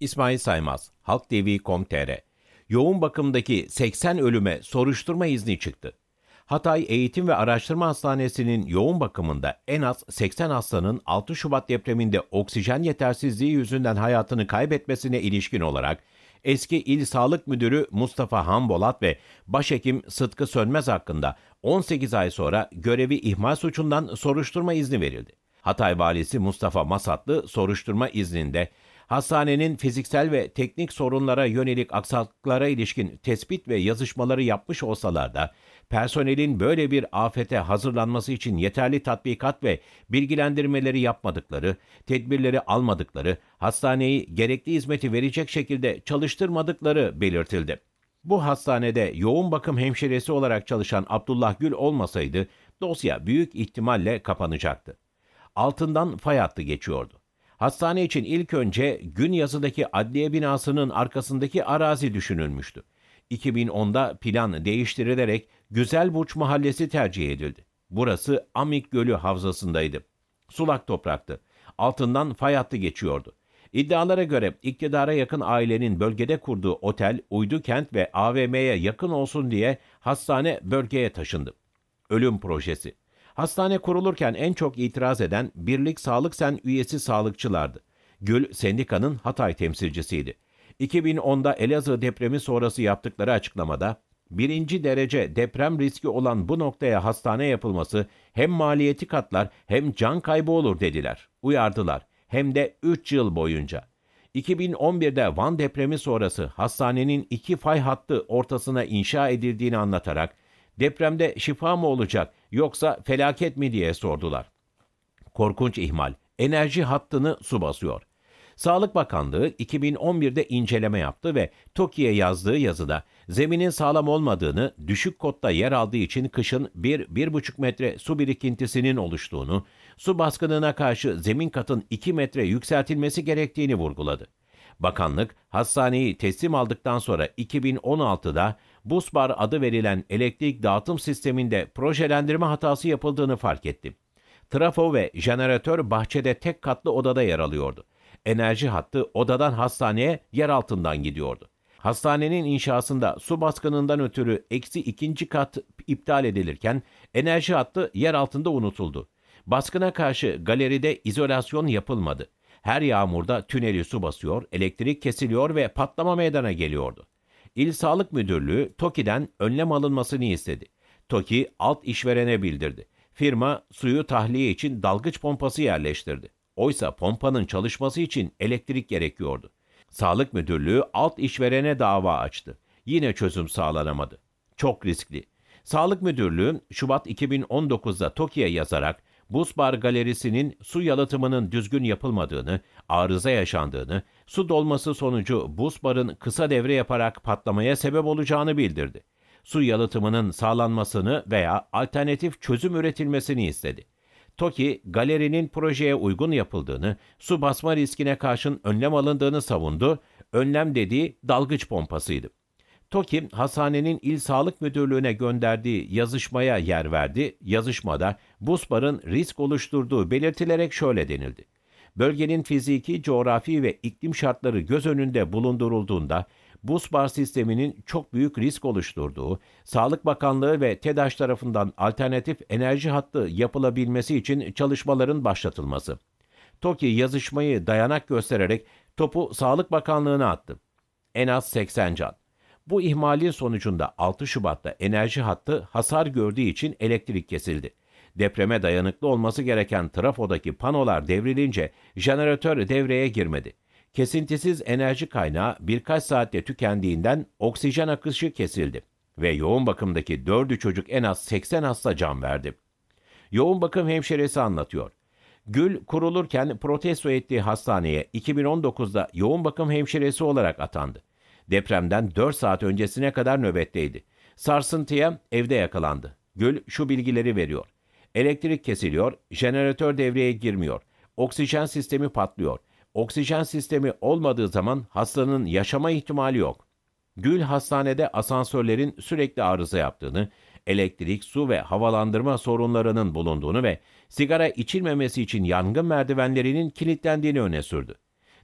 İsmail Saymaz, halktv.com.tr Yoğun bakımdaki 80 ölüme soruşturma izni çıktı. Hatay Eğitim ve Araştırma Hastanesi'nin yoğun bakımında en az 80 hastanın 6 Şubat depreminde oksijen yetersizliği yüzünden hayatını kaybetmesine ilişkin olarak eski İl Sağlık Müdürü Mustafa Hambolat ve Başhekim Sıtkı Sönmez hakkında 18 ay sonra görevi ihmal suçundan soruşturma izni verildi. Hatay Valisi Mustafa Masatlı soruşturma izninde hastanenin fiziksel ve teknik sorunlara yönelik aksaklıklara ilişkin tespit ve yazışmaları yapmış olsalar da personelin böyle bir afete hazırlanması için yeterli tatbikat ve bilgilendirmeleri yapmadıkları, tedbirleri almadıkları, hastaneyi gerekli hizmeti verecek şekilde çalıştırmadıkları belirtildi. Bu hastanede yoğun bakım hemşiresi olarak çalışan Abdullah Gül olmasaydı dosya büyük ihtimalle kapanacaktı. Altından fay hattı geçiyordu. Hastane için ilk önce gün yazıdaki adliye binasının arkasındaki arazi düşünülmüştü. 2010'da plan değiştirilerek Güzelburç Mahallesi tercih edildi. Burası Amik Gölü havzasındaydı. Sulak topraktı. Altından fay hattı geçiyordu. İddialara göre iktidara yakın ailenin bölgede kurduğu otel, uydu kent ve AVM'ye yakın olsun diye hastane bölgeye taşındı. Ölüm projesi. Hastane kurulurken en çok itiraz eden Birlik Sağlık Sen üyesi sağlıkçılardı. Gül sendikanın Hatay temsilcisiydi. 2010'da Elazığ depremi sonrası yaptıkları açıklamada birinci derece deprem riski olan bu noktaya hastane yapılması hem maliyeti katlar hem can kaybı olur dediler. Uyardılar. Hem de 3 yıl boyunca. 2011'de Van depremi sonrası hastanenin iki fay hattı ortasına inşa edildiğini anlatarak Depremde şifa mı olacak yoksa felaket mi diye sordular. Korkunç ihmal. Enerji hattını su basıyor. Sağlık Bakanlığı 2011'de inceleme yaptı ve TOKİ'ye yazdığı yazıda zeminin sağlam olmadığını, düşük kotta yer aldığı için kışın 1-1,5 metre su birikintisinin oluştuğunu, su baskınına karşı zemin katın 2 metre yükseltilmesi gerektiğini vurguladı. Bakanlık hastaneyi teslim aldıktan sonra 2016'da busbar adı verilen elektrik dağıtım sisteminde projelendirme hatası yapıldığını fark etti. Trafo ve jeneratör bahçede tek katlı odada yer alıyordu. Enerji hattı odadan hastaneye yer altından gidiyordu. Hastanenin inşasında su baskınından ötürü eksi ikinci kat iptal edilirken enerji hattı yer altında unutuldu. Baskına karşı galeride izolasyon yapılmadı. Her yağmurda tüneli su basıyor, elektrik kesiliyor ve patlama meydana geliyordu. İl Sağlık Müdürlüğü TOKİ'den önlem alınmasını istedi. TOKİ alt işverene bildirdi. Firma suyu tahliye için dalgıç pompası yerleştirdi. Oysa pompanın çalışması için elektrik gerekiyordu. Sağlık Müdürlüğü alt işverene dava açtı. Yine çözüm sağlanamadı. Çok riskli. Sağlık Müdürlüğü Şubat 2019'da TOKİ'ye yazarak buz bar galerisinin su yalıtımının düzgün yapılmadığını, arıza yaşandığını, su dolması sonucu buz barın kısa devre yaparak patlamaya sebep olacağını bildirdi. Su yalıtımının sağlanmasını veya alternatif çözüm üretilmesini istedi. TOKİ, galerinin projeye uygun yapıldığını, su basma riskine karşın önlem alındığını savundu, önlem dediği dalgıç pompasıydı. TOKİ, hastanenin İl Sağlık Müdürlüğü'ne gönderdiği yazışmaya yer verdi. Yazışmada Busbar'ın risk oluşturduğu belirtilerek şöyle denildi. Bölgenin fiziki, coğrafi ve iklim şartları göz önünde bulundurulduğunda Busbar sisteminin çok büyük risk oluşturduğu, Sağlık Bakanlığı ve TEDAŞ tarafından alternatif enerji hattı yapılabilmesi için çalışmaların başlatılması. TOKİ yazışmayı dayanak göstererek topu Sağlık Bakanlığı'na attı. En az 80 can. Bu ihmalin sonucunda 6 Şubat'ta enerji hattı hasar gördüğü için elektrik kesildi. Depreme dayanıklı olması gereken trafodaki panolar devrilince jeneratör devreye girmedi. Kesintisiz enerji kaynağı birkaç saatte tükendiğinden oksijen akışı kesildi ve yoğun bakımdaki 4'ü çocuk en az 80 hasta can verdi. Yoğun bakım hemşiresi anlatıyor. Gül kurulurken protesto ettiği hastaneye 2019'da yoğun bakım hemşiresi olarak atandı. Depremden 4 saat öncesine kadar nöbetteydi. Sarsıntıya evde yakalandı. Gül şu bilgileri veriyor. Elektrik kesiliyor, jeneratör devreye girmiyor. Oksijen sistemi patlıyor. Oksijen sistemi olmadığı zaman hastanın yaşama ihtimali yok. Gül hastanede asansörlerin sürekli arıza yaptığını, elektrik, su ve havalandırma sorunlarının bulunduğunu ve sigara içilmemesi için yangın merdivenlerinin kilitlendiğini öne sürdü.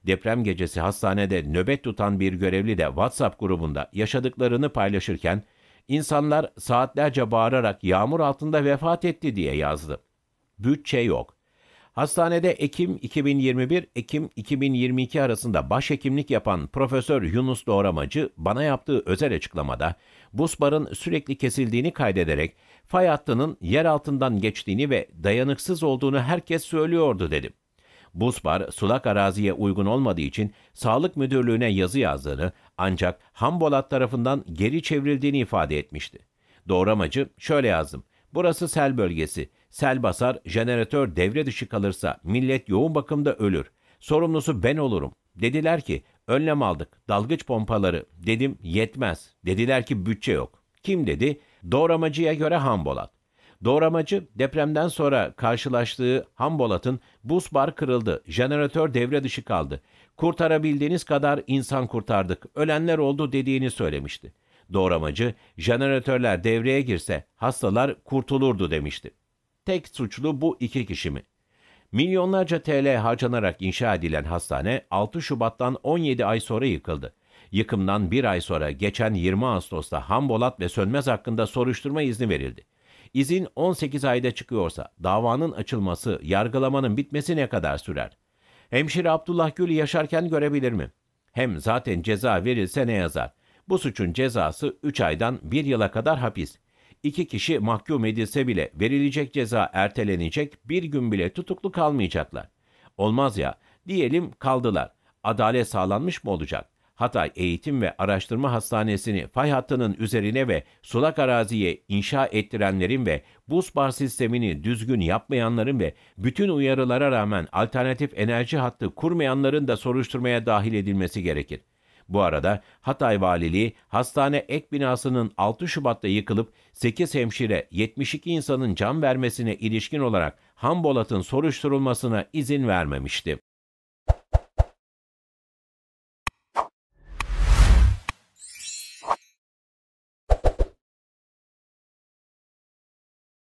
Deprem gecesi hastanede nöbet tutan bir görevli de WhatsApp grubunda yaşadıklarını paylaşırken insanlar saatlerce bağırarak yağmur altında vefat etti diye yazdı. Bütçe yok. Hastanede Ekim 2021 Ekim 2022 arasında başhekimlik yapan Profesör Yunus Doğramacı bana yaptığı özel açıklamada barın sürekli kesildiğini kaydederek fay hattının yer altından geçtiğini ve dayanıksız olduğunu herkes söylüyordu dedim. Busbar sulak araziye uygun olmadığı için Sağlık Müdürlüğü'ne yazı yazdığını ancak Hambolat tarafından geri çevrildiğini ifade etmişti. Doğramacı şöyle yazdım. Burası sel bölgesi. Sel basar, jeneratör devre dışı kalırsa millet yoğun bakımda ölür. Sorumlusu ben olurum. Dediler ki önlem aldık. Dalgıç pompaları. Dedim yetmez. Dediler ki bütçe yok. Kim dedi? Doğramacıya göre Hambolat. Doğramacı depremden sonra karşılaştığı Hambolat'ın buz bar kırıldı, jeneratör devre dışı kaldı. Kurtarabildiğiniz kadar insan kurtardık, ölenler oldu dediğini söylemişti. Doğramacı, jeneratörler devreye girse hastalar kurtulurdu demişti. Tek suçlu bu iki kişi mi? Milyonlarca TL harcanarak inşa edilen hastane 6 Şubat'tan 17 ay sonra yıkıldı. Yıkımdan bir ay sonra geçen 20 Ağustos'ta Hambolat ve Sönmez hakkında soruşturma izni verildi. İzin 18 ayda çıkıyorsa davanın açılması, yargılamanın bitmesi ne kadar sürer? Hemşire Abdullah Gül yaşarken görebilir mi? Hem zaten ceza verilse ne yazar? Bu suçun cezası 3 aydan 1 yıla kadar hapis. İki kişi mahkum edilse bile verilecek ceza ertelenecek, bir gün bile tutuklu kalmayacaklar. Olmaz ya, diyelim kaldılar. Adalet sağlanmış mı olacak? Hatay Eğitim ve Araştırma Hastanesi'ni fay hattının üzerine ve sulak araziye inşa ettirenlerin ve buz bar sistemini düzgün yapmayanların ve bütün uyarılara rağmen alternatif enerji hattı kurmayanların da soruşturmaya dahil edilmesi gerekir. Bu arada Hatay Valiliği hastane ek binasının 6 Şubat'ta yıkılıp 8 hemşire 72 insanın can vermesine ilişkin olarak Hambolat'ın soruşturulmasına izin vermemişti.